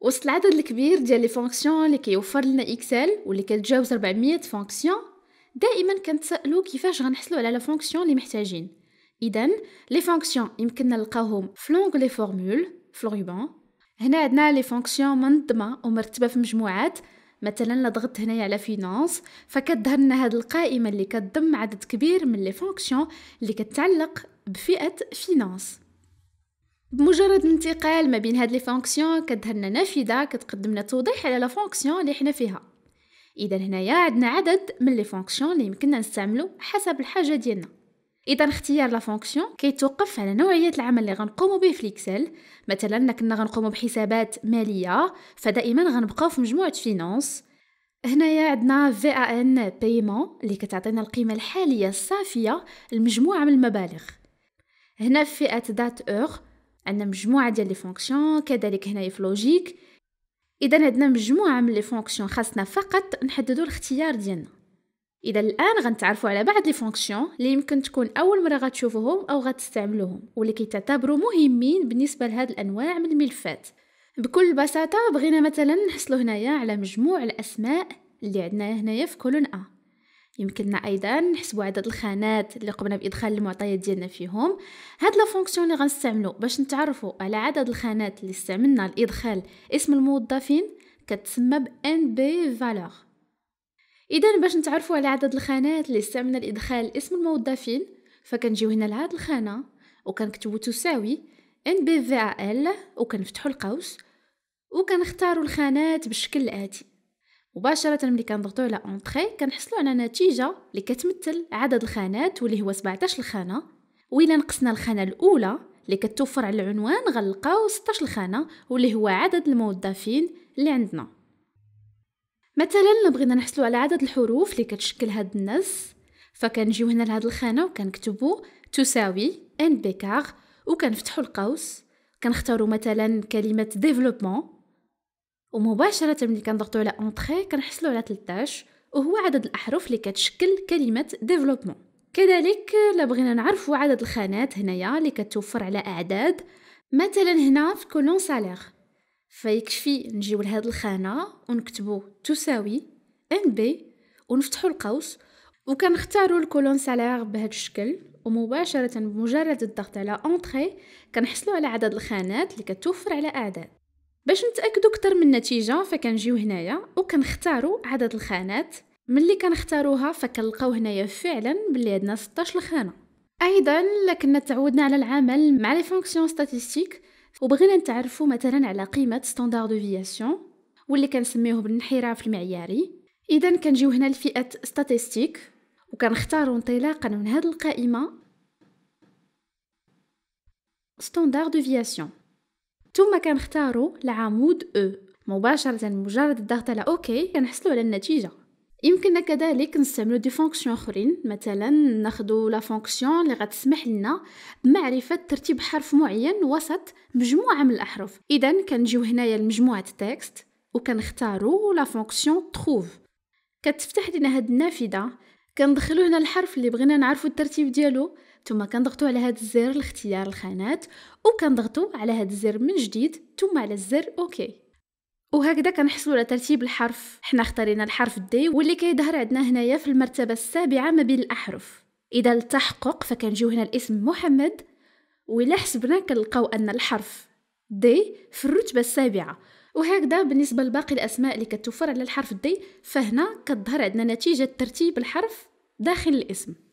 وسط العدد الكبير ديال لي فونكسيون اللي كيوفر لنا اكسل واللي كتجاوز 400 فونكسيون دائما كنتسائلوا كيفاش غنحصلوا على لا فونكسيون اللي محتاجين اذا لي فونكسيون يمكننا نلقاوهم في لي فورمول فلوريبان هنا عندنا لي فونكسيون منظمه ومرتبه في مجموعات مثلا لا ضغطت هنايا على فينانس فكتظهر لنا هاد القائمه اللي كتضم عدد كبير من لي فونكسيون اللي كتعلق بفئه فينانس بمجرد الانتقال ما بين هاد لي فونكسيون كتظهرنا نافذه كتقدم لنا توضيح على لا فونكسيون اللي حنا فيها اذا هنايا عندنا عدد من لي فونكسيون اللي يمكننا نستعملو حسب الحاجه ديالنا اذا اختيار لا فونكسيون كيتوقف على نوعيه العمل اللي غنقومو به في الاكسل مثلا كنا غنقومو بحسابات ماليه فدائما غنبقاو في مجموعه فينانس هنايا عندنا في ان بايمون اللي كتعطينا القيمه الحاليه الصافيه لمجموعه من المبالغ هنا في فئه دات اور عندنا مجموعه ديال لي فونكسيون كذلك هنايا في لوجيك اذا عندنا مجموعه من لي فونكسيون خاصنا فقط نحددوا الاختيار ديالنا اذا الان غنتعرفوا على بعض لي فونكسيون اللي يمكن تكون اول مره غتشوفوهم او غتستعملوهم واللي كيتعتبروا مهمين بالنسبه لهاد الانواع من الملفات بكل بساطه بغينا مثلا نحصلوا هنايا على مجموع الاسماء اللي عندنا هنايا في كولون ا يمكننا ايضا نحسبوا عدد الخانات اللي قمنا بادخال المعطيات ديالنا فيهم هاد لا فونكسيون اللي غنستعملو باش نتعرفوا على عدد الخانات اللي استعملنا لادخال اسم الموظفين كتسمى ب ان بي فالور اذا باش نتعرفوا على عدد الخانات اللي استعملنا لادخال اسم الموظفين فكنجيو هنا لهاد الخانه وكنكتبوا تساوي ان بي في ال وكنفتحوا القوس وكنختاروا الخانات بالشكل الاتي مباشره ملي كنضغطو على اونطخي كنحصلو على نتيجه اللي كتمثل عدد الخانات واللي هو 17 الخانه وإلا نقصنا الخانه الاولى اللي كتوفر على العنوان غنلقاو 16 الخانه واللي هو عدد الموظفين اللي عندنا مثلا بغينا نحصلو على عدد الحروف اللي كتشكل هاد النص فكنجيو هنا لهاد الخانه وكنكتبو تساوي ان بيكار وكنفتحو القوس كنختارو مثلا كلمه ديفلوبمون ومباشرة ملي كنضغطو على اونتخي كنحصلو على 13 وهو عدد الأحرف اللي كتشكل كلمة ديفلوبمون كذلك لا بغينا نعرفو عدد الخانات هنايا اللي كتوفر على أعداد مثلا هنا في كولون سالير فيكفي نجيو لهاد الخانة ونكتبو تساوي ان بي ونفتحو القوس وكنختارو الكولون سالير بهذا الشكل ومباشرة بمجرد الضغط على اونتخي كنحصلو على عدد الخانات اللي كتوفر على اعداد باش نتاكدوا اكثر من النتيجه فكنجيو هنايا وكنختاروا عدد الخانات ملي كنختاروها فكنلقاو هنايا فعلا بلي عندنا 16 خانه ايضا لكن تعودنا على العمل مع لي فونكسيون ستاتستيك وبغينا نتعرفوا مثلا على قيمه ستاندار دو فياسيون واللي كنسميوه بالانحراف المعياري اذا كنجيو هنا لفئه ستاتستيك وكنختاروا انطلاقا من هذه القائمه ستاندار دو فياسيون ثم كنختاروا العمود او e. مباشرة مجرد الضغط على اوكي كنحصلوا على النتيجة يمكننا كذلك نستعملو دي فونكسيون اخرين مثلا ناخدو لا فونكسيون اللي غتسمح لنا بمعرفه ترتيب حرف معين وسط مجموعه من الاحرف اذا كنجيو هنايا لمجموعه تكست وكنختاروا لا فونكسيون تروف كتفتح لنا هاد النافذه كندخلو هنا الحرف اللي بغينا نعرفو الترتيب ديالو ثم كنضغطو على هذا الزر لاختيار الخانات وكنضغطو على هذا الزر من جديد ثم على الزر اوكي وهكذا كنحصلوا على ترتيب الحرف حنا اختارينا الحرف دي واللي كيظهر عندنا هنايا في المرتبه السابعه ما بين الاحرف اذا التحقق فكنجيو هنا الاسم محمد ولا حسبنا كنلقاو ان الحرف دي في الرتبه السابعه وهكذا بالنسبه لباقي الاسماء اللي كتوفر على الحرف دي فهنا كتظهر عندنا نتيجه ترتيب الحرف داخل الاسم